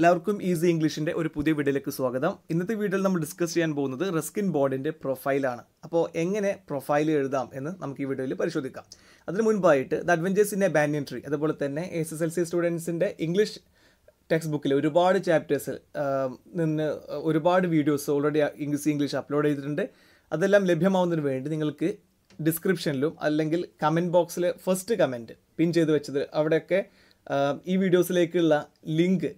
എല്ലാവർക്കും ഈസി ഇംഗ്ലീഷിൻ്റെ ഒരു പുതിയ വീഡിയോയിലേക്ക് സ്വാഗതം ഇന്നത്തെ വീഡിയോയിൽ നമ്മൾ ഡിസ്കസ് ചെയ്യാൻ പോകുന്നത് റെസ്കിൻ ബോർഡിൻ്റെ പ്രൊഫൈലാണ് അപ്പോൾ എങ്ങനെ പ്രൊഫൈൽ എഴുതാം എന്ന് നമുക്ക് ഈ വീഡിയോയിൽ പരിശോധിക്കാം അതിന് മുൻപായിട്ട് ദ എ ബാനിയൻ ട്രീ അതുപോലെ തന്നെ എസ് എസ് എൽ സി സ്റ്റുഡൻസിൻ്റെ ഇംഗ്ലീഷ് ടെക്സ്റ്റ് ബുക്കിൽ ഒരുപാട് ചാപ്റ്റേഴ്സിൽ നിന്ന് ഒരുപാട് videos already English English upload ചെയ്തിട്ടുണ്ട് അതെല്ലാം ലഭ്യമാവുന്നതിന് വേണ്ടി നിങ്ങൾക്ക് ഡിസ്ക്രിപ്ഷനിലും അല്ലെങ്കിൽ കമൻറ്റ് ബോക്സിൽ ഫസ്റ്റ് കമൻറ്റ് പിൻ ചെയ്ത് വെച്ചത് അവിടെയൊക്കെ ഈ വീഡിയോസിലേക്കുള്ള ലിങ്ക്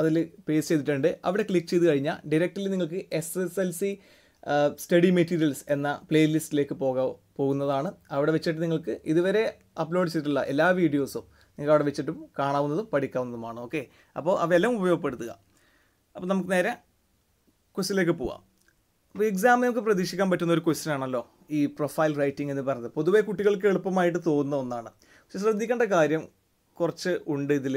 അതിൽ പേസ്റ്റ് ചെയ്തിട്ടുണ്ട് അവിടെ ക്ലിക്ക് ചെയ്ത് കഴിഞ്ഞാൽ ഡയറക്റ്റ്ലി നിങ്ങൾക്ക് S S L C study materials എന്ന പ്ലേലിസ്റ്റിലേക്ക് പോകാ പോകുന്നതാണ് അവിടെ വെച്ചിട്ട് നിങ്ങൾക്ക് ഇതുവരെ അപ്ലോഡ് ചെയ്തിട്ടുള്ള എല്ലാ വീഡിയോസും നിങ്ങൾ അവിടെ വെച്ചിട്ടും കാണാവുന്നതും പഠിക്കാവുന്നതുമാണ് ഓക്കെ അപ്പോൾ അവയെല്ലാം ഉപയോഗപ്പെടുത്തുക അപ്പോൾ നമുക്ക് നേരെ ക്വസ്റ്റിലേക്ക് പോവാം അപ്പോൾ എക്സാമിൽ നമുക്ക് പ്രതീക്ഷിക്കാൻ പറ്റുന്ന ഒരു ക്വസ്റ്റ്യൻ ആണല്ലോ ഈ പ്രൊഫൈൽ റൈറ്റിംഗ് എന്ന് പറയുന്നത് പൊതുവേ കുട്ടികൾക്ക് എളുപ്പമായിട്ട് തോന്നുന്ന ഒന്നാണ് പക്ഷെ ശ്രദ്ധിക്കേണ്ട കാര്യം കുറച്ച് ഉണ്ട് ഇതിൽ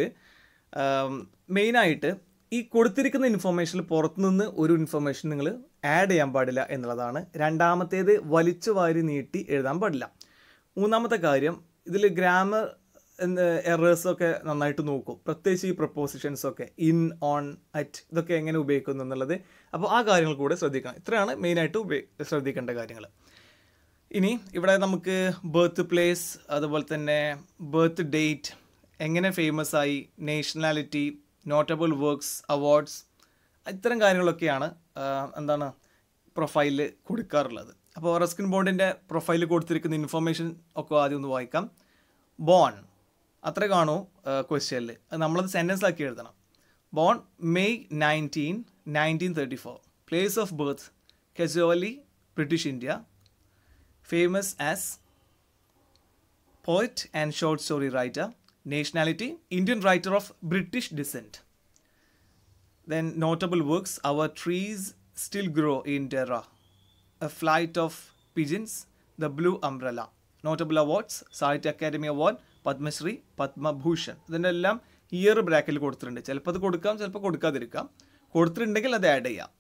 മെയിനായിട്ട് ഈ കൊടുത്തിരിക്കുന്ന ഇൻഫർമേഷനിൽ പുറത്തുനിന്ന് ഒരു ഇൻഫർമേഷൻ നിങ്ങൾ ആഡ് ചെയ്യാൻ പാടില്ല എന്നുള്ളതാണ് രണ്ടാമത്തേത് വലിച്ചു വാരി നീട്ടി എഴുതാൻ പാടില്ല മൂന്നാമത്തെ കാര്യം ഇതിൽ ഗ്രാമർ എറേഴ്സൊക്കെ നന്നായിട്ട് നോക്കും പ്രത്യേകിച്ച് ഈ പ്രപ്പോസിഷൻസൊക്കെ ഇൻ ഓൺ അറ്റ് ഇതൊക്കെ എങ്ങനെ ഉപയോഗിക്കുന്നു എന്നുള്ളത് അപ്പോൾ ആ കാര്യങ്ങൾ കൂടെ ശ്രദ്ധിക്കണം ഇത്രയാണ് മെയിനായിട്ട് ഉപയോഗ ശ്രദ്ധിക്കേണ്ട കാര്യങ്ങൾ ഇനി ഇവിടെ നമുക്ക് ബർത്ത് പ്ലേസ് അതുപോലെ തന്നെ ബർത്ത് ഡേറ്റ് എങ്ങനെ ഫേമസ് ആയി നേഷണാലിറ്റി നോട്ടബിൾ വർക്ക്സ് അവാർഡ്സ് ഇത്തരം കാര്യങ്ങളൊക്കെയാണ് എന്താണ് പ്രൊഫൈലിൽ കൊടുക്കാറുള്ളത് അപ്പോൾ റസ്കിൻ ബോണ്ടിൻ്റെ പ്രൊഫൈലിൽ കൊടുത്തിരിക്കുന്ന ഇൻഫർമേഷൻ ഒക്കെ ആദ്യം ഒന്ന് വായിക്കാം ബോൺ അത്ര കാണൂ ക്വസ്റ്റ്യനിൽ നമ്മളത് ആക്കി എഴുതണം born May nineteen nineteen thirty four place of birth കെജോലി British India famous as poet and short story writer nationality Indian writer of British descent then notable works our trees still grow in Dehra a flight of pigeons the blue umbrella notable awards Sahitya Akademi award Padma Shri Padma Bhushan ഇതിൻ്റെ എല്ലാം year ബ്രാക്കിൽ കൊടുത്തിട്ടുണ്ട് ചിലപ്പോൾ അത് കൊടുക്കാം ചിലപ്പോൾ കൊടുക്കാതിരിക്കാം കൊടുത്തിട്ടുണ്ടെങ്കിൽ അത് add ചെയ്യാം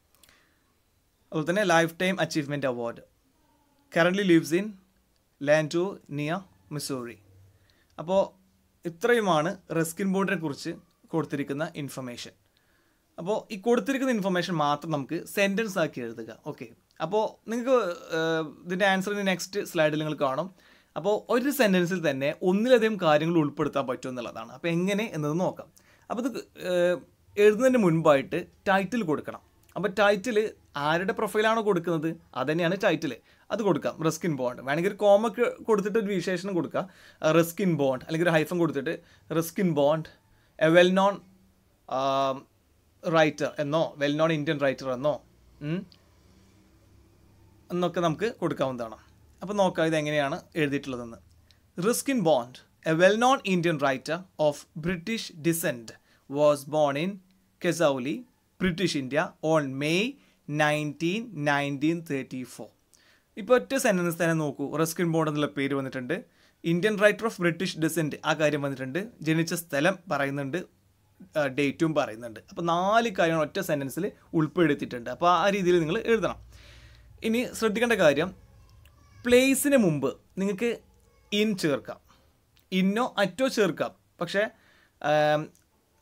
അതുപോലെ തന്നെ life time achievement award currently lives in Landour near Mussoorie അപ്പോൾ ഇത്രയുമാണ് റെസ്കിൻ ബോണ്ടിനെ കുറിച്ച് കൊടുത്തിരിക്കുന്ന ഇൻഫർമേഷൻ അപ്പോൾ ഈ കൊടുത്തിരിക്കുന്ന ഇൻഫർമേഷൻ മാത്രം നമുക്ക് സെൻറ്റൻസ് ആക്കി എഴുതുക ഓക്കെ അപ്പോൾ നിങ്ങൾക്ക് ഇതിൻ്റെ ആൻസർ നെക്സ്റ്റ് സ്ലൈഡിൽ നിങ്ങൾ കാണും അപ്പോൾ ഒരു സെൻറ്റൻസിൽ തന്നെ ഒന്നിലധികം കാര്യങ്ങൾ ഉൾപ്പെടുത്താൻ പറ്റും എന്നുള്ളതാണ് അപ്പോൾ എങ്ങനെ എന്നത് നോക്കാം അപ്പോൾ ഇത് എഴുതുന്നതിന് മുൻപായിട്ട് ടൈറ്റിൽ കൊടുക്കണം അപ്പോൾ ടൈറ്റിൽ ആരുടെ പ്രൊഫൈലാണോ കൊടുക്കുന്നത് അതുതന്നെയാണ് തന്നെയാണ് ടൈറ്റിൽ അത് കൊടുക്കാം റിസ്ക് ഇൻ ബോണ്ട് വേണമെങ്കിൽ കോമക്ക് കൊടുത്തിട്ട് ഒരു വിശേഷണം കൊടുക്കാം റിസ്ക് ഇൻ ബോണ്ട് അല്ലെങ്കിൽ ഒരു ഹൈഫം കൊടുത്തിട്ട് Ruskin Bond a well known writer എന്നോ വെൽ നോൺ ഇന്ത്യൻ റൈറ്റർ എന്നോ എന്നൊക്കെ നമുക്ക് കൊടുക്കാവുന്നതാണ് അപ്പോൾ നോക്കാം ഇതെങ്ങനെയാണ് എഴുതിയിട്ടുള്ളതെന്ന് Ruskin Bond a well known Indian writer of British descent was born in Kasauli British India on May nineteen nineteen thirty four ഇപ്പോൾ ഒറ്റ സെൻറ്റൻസ് തന്നെ നോക്കൂ റസ്കിൻ ബോർഡ് എന്നുള്ള പേര് വന്നിട്ടുണ്ട് Indian writer of British descent ആ കാര്യം വന്നിട്ടുണ്ട് ജനിച്ച സ്ഥലം പറയുന്നുണ്ട് ഡേറ്റും പറയുന്നുണ്ട് അപ്പോൾ നാല് കാര്യങ്ങൾ ഒറ്റ സെൻറ്റൻസിൽ ഉൾപ്പെടുത്തിയിട്ടുണ്ട് അപ്പോൾ ആ രീതിയിൽ നിങ്ങൾ എഴുതണം ഇനി ശ്രദ്ധിക്കേണ്ട കാര്യം പ്ലേസിന് മുമ്പ് നിങ്ങൾക്ക് ഇൻ ചേർക്കാം ഇന്നോ അറ്റോ ചേർക്കാം പക്ഷേ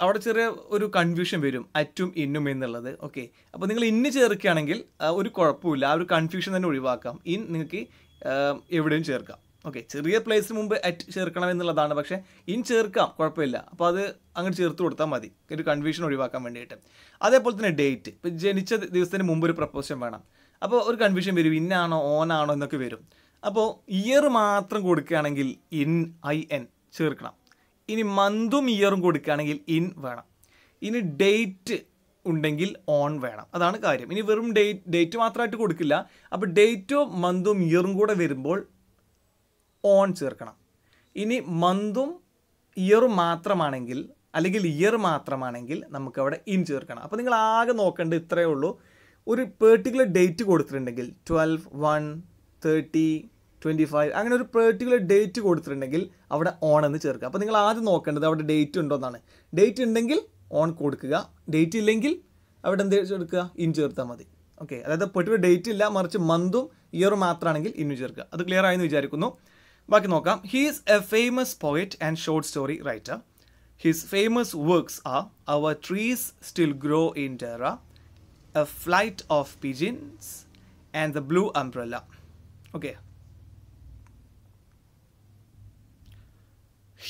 അവിടെ ചെറിയ ഒരു കൺഫ്യൂഷൻ വരും അറ്റും ഇന്നും എന്നുള്ളത് ഓക്കെ അപ്പോൾ നിങ്ങൾ ഇന്ന് ചേർക്കുകയാണെങ്കിൽ ഒരു കുഴപ്പമില്ല ആ ഒരു കൺഫ്യൂഷൻ തന്നെ ഒഴിവാക്കാം ഇൻ നിങ്ങൾക്ക് എവിടെയും ചേർക്കാം ഓക്കെ ചെറിയ പ്ലേസിന് മുമ്പ് അറ്റ് ചേർക്കണം എന്നുള്ളതാണ് പക്ഷേ ഇൻ ചേർക്കാം കുഴപ്പമില്ല അപ്പോൾ അത് അങ്ങോട്ട് ചേർത്ത് കൊടുത്താൽ മതി ഒരു കൺഫ്യൂഷൻ ഒഴിവാക്കാൻ വേണ്ടിയിട്ട് അതേപോലെ തന്നെ ഡേറ്റ് ഇപ്പോൾ ജനിച്ച ദിവസത്തിന് മുമ്പ് ഒരു പ്രപ്പോസൽ വേണം അപ്പോൾ ഒരു കൺഫ്യൂഷൻ വരും ഇന്നാണോ ഓനാണോ എന്നൊക്കെ വരും അപ്പോൾ ഇയർ മാത്രം കൊടുക്കുകയാണെങ്കിൽ ഇൻ ഐ എൻ ചേർക്കണം ഇനി മന്തും ഇയറും കൊടുക്കുകയാണെങ്കിൽ ഇൻ വേണം ഇനി ഡേറ്റ് ഉണ്ടെങ്കിൽ ഓൺ വേണം അതാണ് കാര്യം ഇനി വെറും ഡേറ്റ് ഡേറ്റ് മാത്രമായിട്ട് കൊടുക്കില്ല അപ്പോൾ ഡേറ്റോ മന്തും ഇയറും കൂടെ വരുമ്പോൾ ഓൺ ചേർക്കണം ഇനി മന്തും ഇയറും മാത്രമാണെങ്കിൽ അല്ലെങ്കിൽ ഇയർ മാത്രമാണെങ്കിൽ നമുക്കവിടെ ഇൻ ചേർക്കണം അപ്പോൾ നിങ്ങൾ ആകെ നോക്കേണ്ടത് ഇത്രയേ ഉള്ളൂ ഒരു പേർട്ടിക്കുലർ ഡേറ്റ് കൊടുത്തിട്ടുണ്ടെങ്കിൽ twelve one thirty twenty five അങ്ങനെ ഒരു പെർട്ടിക്കുലർ ഡേറ്റ് കൊടുത്തിട്ടുണ്ടെങ്കിൽ അവിടെ ഓൺ എന്ന് ചേർക്കുക അപ്പോൾ നിങ്ങൾ ആദ്യം നോക്കേണ്ടത് അവിടെ ഡേറ്റ് ഉണ്ടോ എന്നാണ് ഡേറ്റ് ഉണ്ടെങ്കിൽ ഓൺ കൊടുക്കുക ഡേറ്റ് ഇല്ലെങ്കിൽ അവിടെ എന്ത് ചേർക്കുക ഇൻ ചേർത്താൽ മതി ഓക്കെ അതായത് പെർട്ടിക്കുലർ ഡേറ്റ് ഇല്ല മറിച്ച് മന്തും ഇയറും മാത്രമാണെങ്കിൽ ഇന്നു ചേർക്കുക അത് ക്ലിയർ ആയെന്ന് വിചാരിക്കുന്നു ബാക്കി നോക്കാം he's a famous poet and short story writer his famous works are our trees still grow in Dehra a flight of pigeons and the blue umbrella okay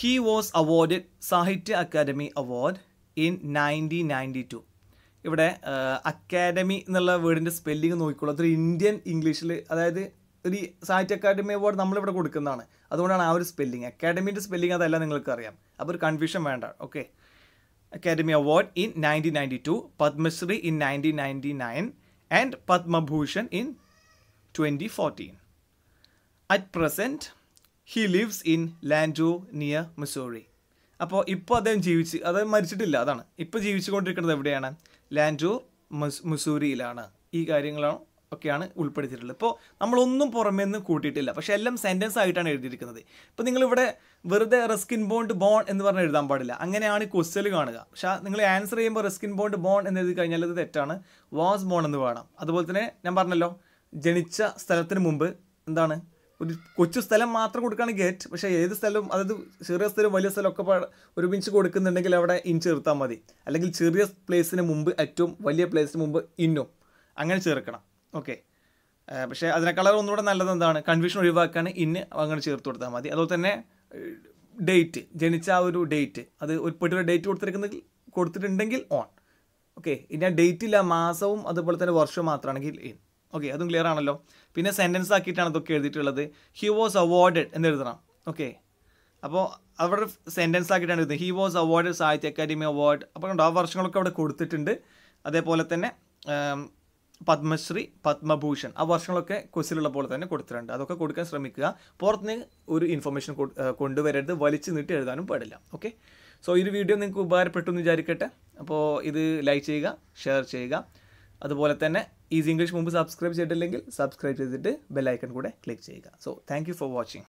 he was award Sahitya Akademi award in nineteen ninety two ഇവിടെ അക്കാദമി എന്നുള്ള വേർഡിൻ്റെ spelling നോക്കിക്കോളൂ അതൊരു Indian ഇംഗ്ലീഷിൽ അതായത് ഒരു സാഹിത്യ Akademi award നമ്മളിവിടെ കൊടുക്കുന്നതാണ് അതുകൊണ്ടാണ് ആ ഒരു സ്പെല്ലിങ് അക്കാദമിൻ്റെ സ്പെല്ലിങ് അതല്ല നിങ്ങൾക്കറിയാം അപ്പോൾ ഒരു കൺഫ്യൂഷൻ വേണ്ട okay Akademi award in nineteen ninety two Padma Shri in nineteen ninety nine and Padma Bhushan in twenty fourteen at present he lives in Landour near Mussoorie അപ്പോൾ ഇപ്പോൾ അദ്ദേഹം ജീവിച്ച് അദ്ദേഹം മരിച്ചിട്ടില്ല അതാണ് ഇപ്പോൾ ജീവിച്ചുകൊണ്ടിരിക്കുന്നത് എവിടെയാണ് ലാൻഡോ മിസൂരിയിലാണ് ഈ കാര്യങ്ങളാണ് ഒക്കെയാണ് ഉൾപ്പെടുത്തിയിട്ടുള്ളത് ഇപ്പോൾ നമ്മളൊന്നും പുറമേ നിന്ന് കൂട്ടിയിട്ടില്ല പക്ഷേ എല്ലാം സെൻറ്റൻസ് ആയിട്ടാണ് എഴുതിയിരിക്കുന്നത് ഇപ്പോൾ നിങ്ങളിവിടെ വെറുതെ റെസ്കിൻ ബോണ്ട് ബോൺ എന്ന് പറഞ്ഞ് എഴുതാൻ പാടില്ല അങ്ങനെയാണ് ഈ ക്വസ്റ്റ്യൽ കാണുക പക്ഷേ നിങ്ങൾ ആൻസർ ചെയ്യുമ്പോൾ റെസ്കിൻ ബോണ്ട് ബോൺ എന്ന് എഴുതി കഴിഞ്ഞാൽ അത് തെറ്റാണ് വാസ് ബോൺ എന്ന് വേണം അതുപോലെ തന്നെ ഞാൻ പറഞ്ഞല്ലോ ജനിച്ച സ്ഥലത്തിന് മുമ്പ് എന്താണ് ഒരു കൊച്ചു സ്ഥലം മാത്രം കൊടുക്കുകയാണ് ഗേറ്റ് പക്ഷേ ഏത് സ്ഥലവും അതായത് ചെറിയ സ്ഥലവും വലിയ സ്ഥലവും ഒക്കെ ഒരുമിച്ച് കൊടുക്കുന്നുണ്ടെങ്കിൽ അവിടെ ഇൻ ചേർത്താൽ മതി അല്ലെങ്കിൽ ചെറിയ പ്ലേസിന് മുമ്പ് ഏറ്റവും വലിയ പ്ലേസിന് മുമ്പ് ഇന്നും അങ്ങനെ ചേർക്കണം ഓക്കെ പക്ഷേ അതിനേക്കാൾ ഒന്നുകൂടെ നല്ലത് എന്താണ് കൺഫ്യൂഷൻ ഒഴിവാക്കാൻ ഇന്ന് അങ്ങനെ ചേർത്ത് കൊടുത്താൽ മതി അതുപോലെ തന്നെ ഡേറ്റ് ജനിച്ച ആ ഒരു ഡേറ്റ് അത് ഒരു ഡേറ്റ് കൊടുത്തിരിക്കുന്നെങ്കിൽ കൊടുത്തിട്ടുണ്ടെങ്കിൽ ഓൺ ഓക്കെ ഇനി ആ ഡേറ്റില്ല മാസവും അതുപോലെ തന്നെ വർഷവും മാത്രമാണെങ്കിൽ ഇൻ ഓക്കെ അതും ക്ലിയർ ആണല്ലോ പിന്നെ സെൻറ്റൻസ് ആക്കിയിട്ടാണ് ഇതൊക്കെ എഴുതിയിട്ടുള്ളത് ഹി വാസ് അവാർഡഡ് എന്ന് എഴുതണം ഓക്കെ അപ്പോൾ അവിടെ സെൻറ്റൻസ് ആക്കിയിട്ടാണ് എഴുതുന്നത് he was award Sahitya Akademi award അപ്പോൾ കണ്ടോ ആ വർഷങ്ങളൊക്കെ അവിടെ കൊടുത്തിട്ടുണ്ട് അതേപോലെ തന്നെ പത്മശ്രീ പത്മഭൂഷൺ ആ വർഷങ്ങളൊക്കെ കൊസിലുള്ള പോലെ തന്നെ കൊടുത്തിട്ടുണ്ട് അതൊക്കെ കൊടുക്കാൻ ശ്രമിക്കുക പുറത്തുനിന്ന് ഒരു ഇൻഫർമേഷൻ കൊണ്ടുവരരുത് വലിച്ചു നീട്ടി എഴുതാനും പാടില്ല ഓക്കെ സോ ഈ വീഡിയോ നിങ്ങൾക്ക് ഉപകാരപ്പെട്ടു എന്ന് വിചാരിക്കട്ടെ അപ്പോൾ ഇത് ലൈക്ക് ചെയ്യുക ഷെയർ ചെയ്യുക അതുപോലെ തന്നെ ഈസി ഇംഗ്ലീഷ് മുമ്പ് സബ്സ്ക്രൈബ് ചെയ്തിട്ടില്ലെങ്കിൽ സബ്സ്ക്രൈബ് ചെയ്തിട്ട് ബെല്ലൈക്കൺ കൂടെ ക്ലിക്ക് ചെയ്യുക സോ താങ്ക് ഫോർ വാച്ചിങ്